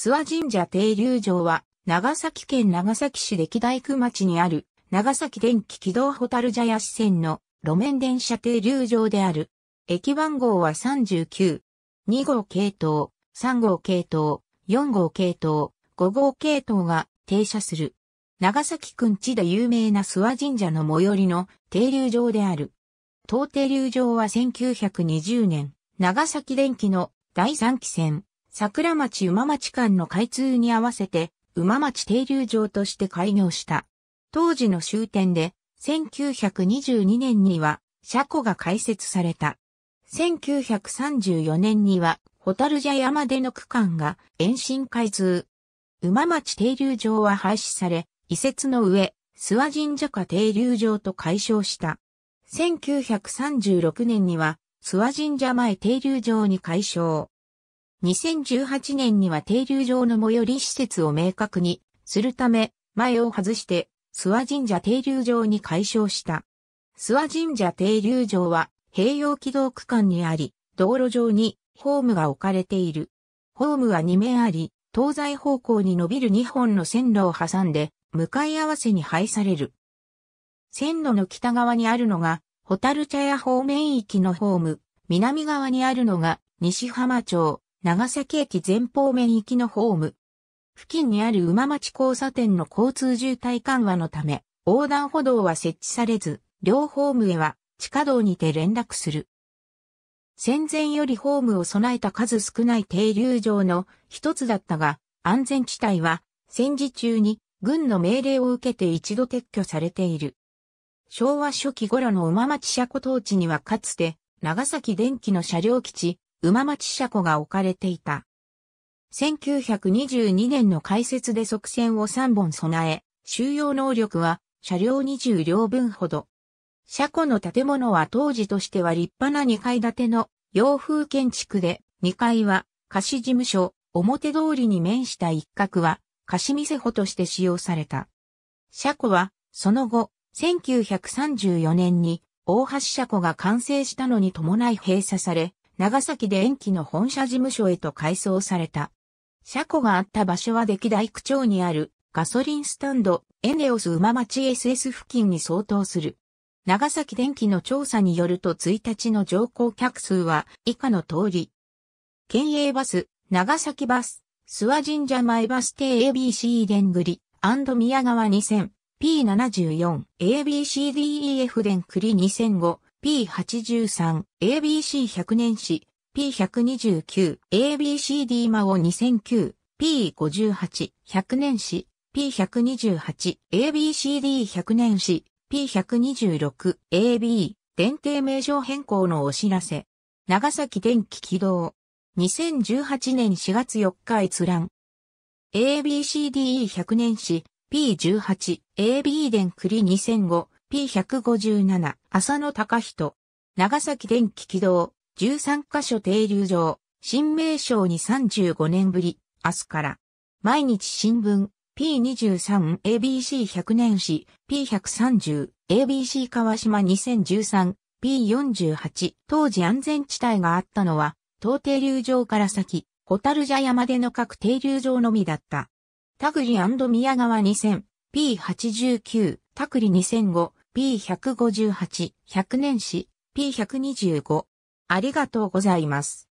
諏訪神社停留場は、長崎県長崎市歴大区町にある、長崎電気軌道ホタルジャヤ支線の路面電車停留場である。駅番号は39、2号系統、3号系統、4号系統、5号系統が停車する。長崎くんちで有名な諏訪神社の最寄りの停留場である。当停留場は1920年、長崎電気の第3期線、桜町馬町間の開通に合わせて、馬町停留場として開業した。当時の終点で、1922年には、車庫が開設された。1934年には、ホタルジャ山での区間が延伸開通。馬町停留場は廃止され、移設の上、諏訪神社下停留場と解消した。1936年には、諏訪神社前停留場に解消。2018年には停留場の最寄り施設を明確にするため、前を外して、諏訪神社停留場に解消した。諏訪神社停留場は、併用軌道区間にあり、道路上にホームが置かれている。ホームは2面あり、東西方向に伸びる2本の線路を挟んで、向かい合わせに配される。線路の北側にあるのが、ホタル茶屋方面域のホーム、南側にあるのが、西浜町、長崎駅前方面行きのホーム。付近にある馬町交差点の交通渋滞緩和のため、横断歩道は設置されず、両ホームへは地下道にて連絡する。戦前よりホームを備えた数少ない停留場の一つだったが、安全地帯は戦時中に軍の命令を受けて一度撤去されている。昭和初期頃の馬町車庫当地にはかつて長崎電気の車両基地、馬町車庫が置かれていた。1922年の開設で側線を3本備え、収容能力は車両20両分ほど。車庫の建物は当時としては立派な2階建ての洋風建築で、2階は貸事務所、表通りに面した一角は貸店舗として使用された。車庫はその後、1934年に大橋車庫が完成したのに伴い閉鎖され、長崎で延期の本社事務所へと改装された。車庫があった場所は歴代区長にあるガソリンスタンドエネオス馬町 SS 付近に相当する。長崎電機の調査によると1日の乗降客数は以下の通り。県営バス、長崎バス、諏訪神社前バス停 ABC 電んぐり、宮川 2000P74ABCDEF 電んくり2005 P83、ABC100 年史、P129、ABCD 魔王2009、P58、100年史、P128、ABCD100 年史、P126、AB、電停名称変更のお知らせ。長崎電気起動。2018年4月4日閲覧。ABCDE100 年史、P18、AB 電クリ2005、P157、浅野高人、長崎電気軌道、13カ所停留場、新名称に35年ぶり、明日から。毎日新聞、P23、ABC100 年史、P130、ABC 川島2013、P48、当時安全地帯があったのは、東停留場から先、ホタルジャ山での各停留場のみだった。タグリ宮川2000、P89、タクリ2005、P158、100年史、P125。ありがとうございます。